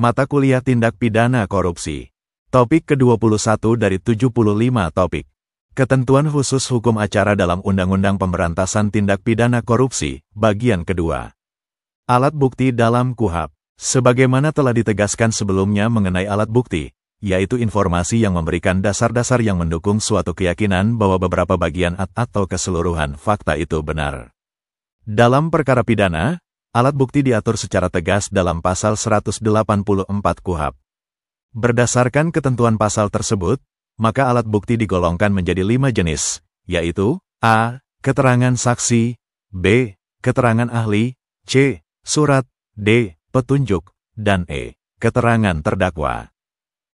Mata Kuliah Tindak Pidana Korupsi. Topik ke-21 dari 75 topik. Ketentuan khusus hukum acara dalam Undang-Undang Pemberantasan Tindak Pidana Korupsi, bagian kedua. Alat bukti dalam KUHAP. Sebagaimana telah ditegaskan sebelumnya mengenai alat bukti, yaitu informasi yang memberikan dasar-dasar yang mendukung suatu keyakinan bahwa beberapa bagian atau keseluruhan fakta itu benar. Dalam perkara pidana, Alat bukti diatur secara tegas dalam pasal 184 KUHAP. Berdasarkan ketentuan pasal tersebut, maka alat bukti digolongkan menjadi lima jenis, yaitu A. Keterangan saksi B. Keterangan ahli C. Surat D. Petunjuk dan E. Keterangan terdakwa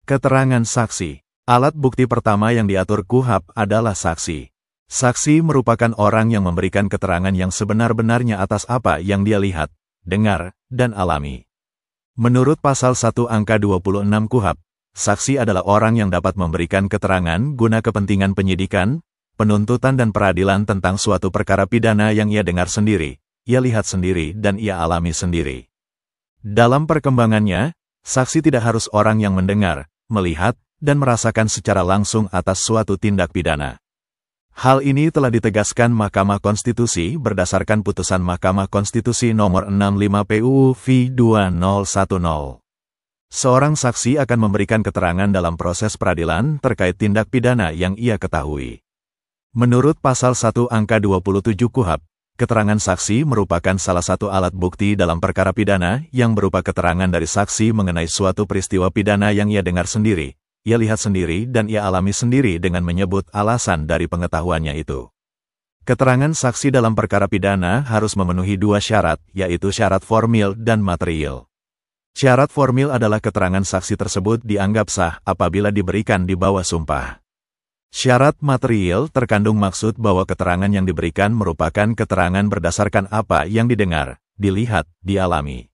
Keterangan saksi Alat bukti pertama yang diatur KUHAP adalah saksi. Saksi merupakan orang yang memberikan keterangan yang sebenar-benarnya atas apa yang dia lihat, dengar, dan alami. Menurut pasal 1 angka 26 KUHAP, saksi adalah orang yang dapat memberikan keterangan guna kepentingan penyidikan, penuntutan dan peradilan tentang suatu perkara pidana yang ia dengar sendiri, ia lihat sendiri dan ia alami sendiri. Dalam perkembangannya, saksi tidak harus orang yang mendengar, melihat, dan merasakan secara langsung atas suatu tindak pidana. Hal ini telah ditegaskan Mahkamah Konstitusi berdasarkan putusan Mahkamah Konstitusi nomor 65 PUU V2010. Seorang saksi akan memberikan keterangan dalam proses peradilan terkait tindak pidana yang ia ketahui. Menurut pasal 1 angka 27 KUHAP, keterangan saksi merupakan salah satu alat bukti dalam perkara pidana yang berupa keterangan dari saksi mengenai suatu peristiwa pidana yang ia dengar sendiri, ia lihat sendiri dan ia alami sendiri dengan menyebut alasan dari pengetahuannya itu. Keterangan saksi dalam perkara pidana harus memenuhi dua syarat, yaitu syarat formil dan material. Syarat formil adalah keterangan saksi tersebut dianggap sah apabila diberikan di bawah sumpah. Syarat material terkandung maksud bahwa keterangan yang diberikan merupakan keterangan berdasarkan apa yang didengar, dilihat, dialami.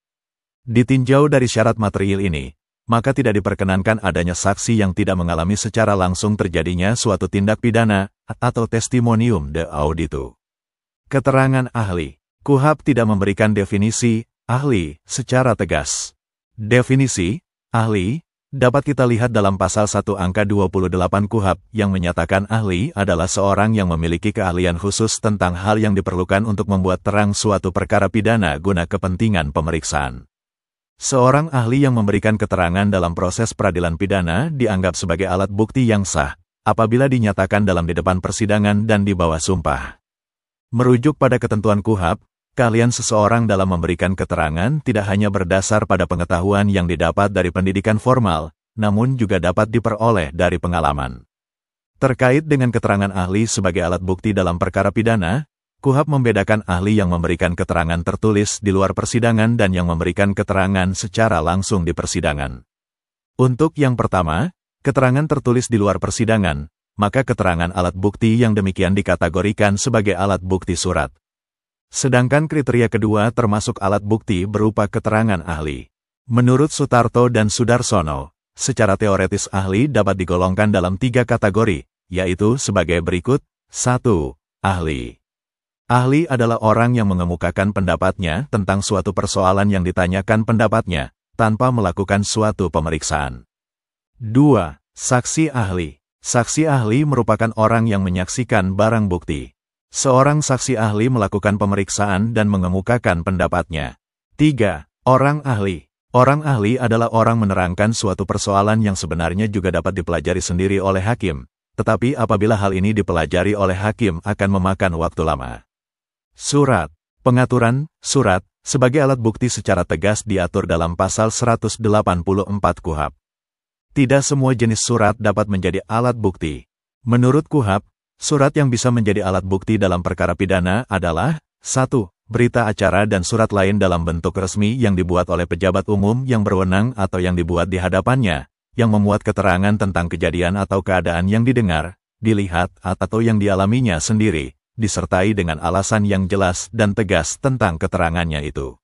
Ditinjau dari syarat material ini, maka tidak diperkenankan adanya saksi yang tidak mengalami secara langsung terjadinya suatu tindak pidana atau testimonium de auditu. Keterangan ahli Kuhab tidak memberikan definisi ahli secara tegas. Definisi ahli dapat kita lihat dalam pasal 1 angka 28 Kuhab yang menyatakan ahli adalah seorang yang memiliki keahlian khusus tentang hal yang diperlukan untuk membuat terang suatu perkara pidana guna kepentingan pemeriksaan. Seorang ahli yang memberikan keterangan dalam proses peradilan pidana dianggap sebagai alat bukti yang sah apabila dinyatakan dalam di depan persidangan dan di bawah sumpah. Merujuk pada ketentuan KUHAP, kalian seseorang dalam memberikan keterangan tidak hanya berdasar pada pengetahuan yang didapat dari pendidikan formal, namun juga dapat diperoleh dari pengalaman. Terkait dengan keterangan ahli sebagai alat bukti dalam perkara pidana, Kuhab membedakan ahli yang memberikan keterangan tertulis di luar persidangan dan yang memberikan keterangan secara langsung di persidangan. Untuk yang pertama, keterangan tertulis di luar persidangan, maka keterangan alat bukti yang demikian dikategorikan sebagai alat bukti surat. Sedangkan kriteria kedua termasuk alat bukti berupa keterangan ahli. Menurut Sutarto dan Sudarsono, secara teoretis ahli dapat digolongkan dalam tiga kategori, yaitu sebagai berikut. satu, Ahli Ahli adalah orang yang mengemukakan pendapatnya tentang suatu persoalan yang ditanyakan pendapatnya, tanpa melakukan suatu pemeriksaan. 2. Saksi ahli Saksi ahli merupakan orang yang menyaksikan barang bukti. Seorang saksi ahli melakukan pemeriksaan dan mengemukakan pendapatnya. 3. Orang ahli Orang ahli adalah orang menerangkan suatu persoalan yang sebenarnya juga dapat dipelajari sendiri oleh hakim, tetapi apabila hal ini dipelajari oleh hakim akan memakan waktu lama. Surat. Pengaturan, surat, sebagai alat bukti secara tegas diatur dalam pasal 184 KUHAP. Tidak semua jenis surat dapat menjadi alat bukti. Menurut KUHAP, surat yang bisa menjadi alat bukti dalam perkara pidana adalah 1. Berita acara dan surat lain dalam bentuk resmi yang dibuat oleh pejabat umum yang berwenang atau yang dibuat di hadapannya, yang memuat keterangan tentang kejadian atau keadaan yang didengar, dilihat, atau yang dialaminya sendiri disertai dengan alasan yang jelas dan tegas tentang keterangannya itu.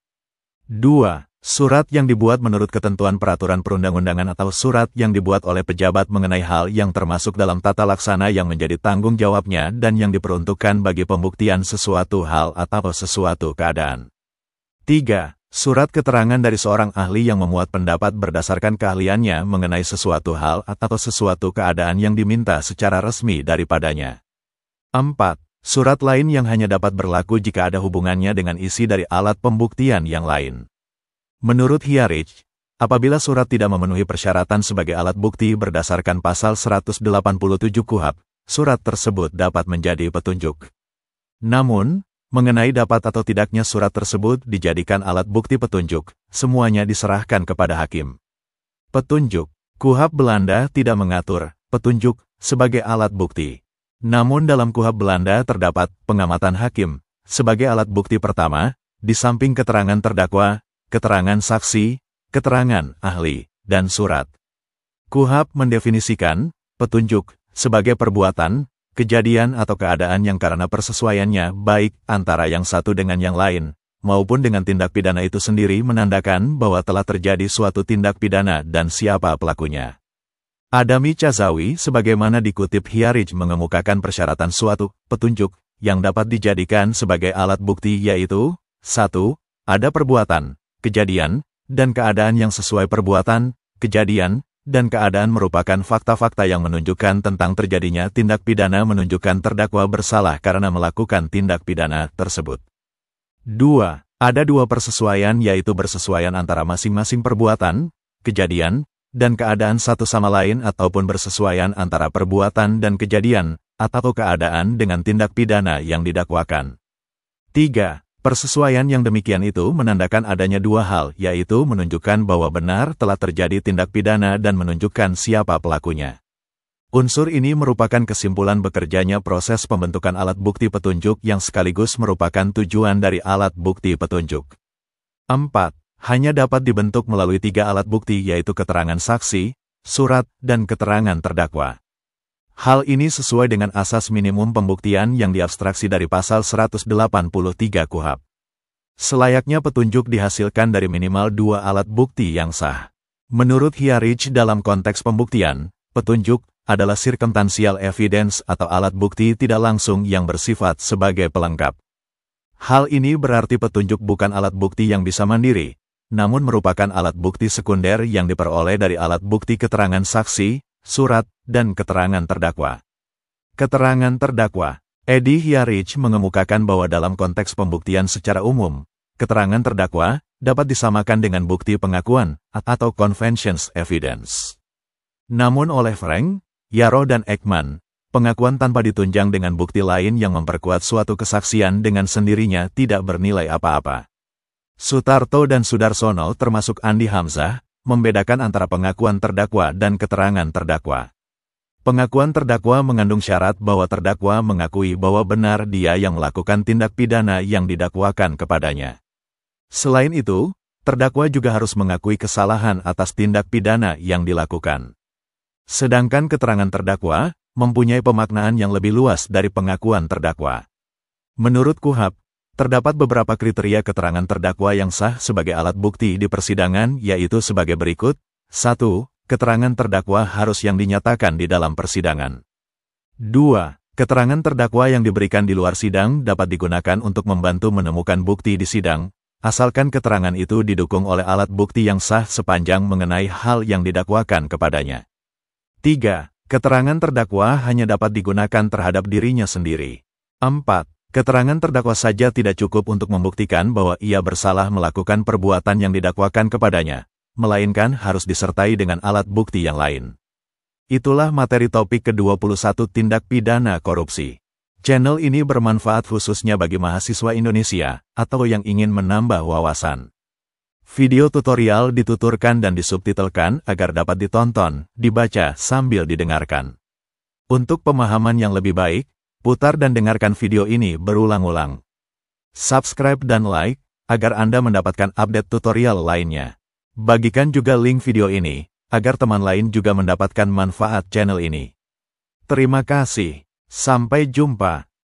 2. Surat yang dibuat menurut ketentuan peraturan perundang-undangan atau surat yang dibuat oleh pejabat mengenai hal yang termasuk dalam tata laksana yang menjadi tanggung jawabnya dan yang diperuntukkan bagi pembuktian sesuatu hal atau sesuatu keadaan. 3. Surat keterangan dari seorang ahli yang memuat pendapat berdasarkan keahliannya mengenai sesuatu hal atau sesuatu keadaan yang diminta secara resmi daripadanya. 4. Surat lain yang hanya dapat berlaku jika ada hubungannya dengan isi dari alat pembuktian yang lain. Menurut Hiarich, apabila surat tidak memenuhi persyaratan sebagai alat bukti berdasarkan pasal 187 Kuhap, surat tersebut dapat menjadi petunjuk. Namun, mengenai dapat atau tidaknya surat tersebut dijadikan alat bukti petunjuk, semuanya diserahkan kepada hakim. Petunjuk, Kuhap Belanda tidak mengatur petunjuk sebagai alat bukti. Namun dalam kuhab Belanda terdapat pengamatan hakim sebagai alat bukti pertama, di samping keterangan terdakwa, keterangan saksi, keterangan ahli, dan surat. Kuhab mendefinisikan petunjuk sebagai perbuatan, kejadian atau keadaan yang karena persesuaiannya baik antara yang satu dengan yang lain, maupun dengan tindak pidana itu sendiri menandakan bahwa telah terjadi suatu tindak pidana dan siapa pelakunya. Adami Chazawi sebagaimana dikutip Hiarij mengemukakan persyaratan suatu petunjuk yang dapat dijadikan sebagai alat bukti yaitu 1. Ada perbuatan, kejadian, dan keadaan yang sesuai perbuatan, kejadian, dan keadaan merupakan fakta-fakta yang menunjukkan tentang terjadinya tindak pidana menunjukkan terdakwa bersalah karena melakukan tindak pidana tersebut. 2. Ada dua persesuaian yaitu bersesuaian antara masing-masing perbuatan, kejadian, dan keadaan satu sama lain ataupun bersesuaian antara perbuatan dan kejadian, atau keadaan dengan tindak pidana yang didakwakan. 3. Persesuaian yang demikian itu menandakan adanya dua hal, yaitu menunjukkan bahwa benar telah terjadi tindak pidana dan menunjukkan siapa pelakunya. Unsur ini merupakan kesimpulan bekerjanya proses pembentukan alat bukti petunjuk yang sekaligus merupakan tujuan dari alat bukti petunjuk. 4 hanya dapat dibentuk melalui tiga alat bukti yaitu keterangan saksi, surat, dan keterangan terdakwa. Hal ini sesuai dengan asas minimum pembuktian yang diabstraksi dari pasal 183 KUHAP. Selayaknya petunjuk dihasilkan dari minimal dua alat bukti yang sah. Menurut Hiarich dalam konteks pembuktian, petunjuk adalah circumstantial evidence atau alat bukti tidak langsung yang bersifat sebagai pelengkap. Hal ini berarti petunjuk bukan alat bukti yang bisa mandiri, namun merupakan alat bukti sekunder yang diperoleh dari alat bukti keterangan saksi, surat, dan keterangan terdakwa. Keterangan terdakwa Edi Hiarich mengemukakan bahwa dalam konteks pembuktian secara umum, keterangan terdakwa dapat disamakan dengan bukti pengakuan atau conventions evidence. Namun oleh Frank, Yaro dan Ekman, pengakuan tanpa ditunjang dengan bukti lain yang memperkuat suatu kesaksian dengan sendirinya tidak bernilai apa-apa. Sutarto dan Sudarsono termasuk Andi Hamzah, membedakan antara pengakuan terdakwa dan keterangan terdakwa. Pengakuan terdakwa mengandung syarat bahwa terdakwa mengakui bahwa benar dia yang melakukan tindak pidana yang didakwakan kepadanya. Selain itu, terdakwa juga harus mengakui kesalahan atas tindak pidana yang dilakukan. Sedangkan keterangan terdakwa mempunyai pemaknaan yang lebih luas dari pengakuan terdakwa. Menurut Kuhap. Terdapat beberapa kriteria keterangan terdakwa yang sah sebagai alat bukti di persidangan, yaitu sebagai berikut. 1. Keterangan terdakwa harus yang dinyatakan di dalam persidangan. 2. Keterangan terdakwa yang diberikan di luar sidang dapat digunakan untuk membantu menemukan bukti di sidang, asalkan keterangan itu didukung oleh alat bukti yang sah sepanjang mengenai hal yang didakwakan kepadanya. 3. Keterangan terdakwa hanya dapat digunakan terhadap dirinya sendiri. 4. Keterangan terdakwa saja tidak cukup untuk membuktikan bahwa ia bersalah melakukan perbuatan yang didakwakan kepadanya, melainkan harus disertai dengan alat bukti yang lain. Itulah materi topik ke-21 tindak pidana korupsi. Channel ini bermanfaat khususnya bagi mahasiswa Indonesia atau yang ingin menambah wawasan. Video tutorial dituturkan dan disubtitelkan agar dapat ditonton, dibaca sambil didengarkan. Untuk pemahaman yang lebih baik, Putar dan dengarkan video ini berulang-ulang. Subscribe dan like, agar Anda mendapatkan update tutorial lainnya. Bagikan juga link video ini, agar teman lain juga mendapatkan manfaat channel ini. Terima kasih. Sampai jumpa.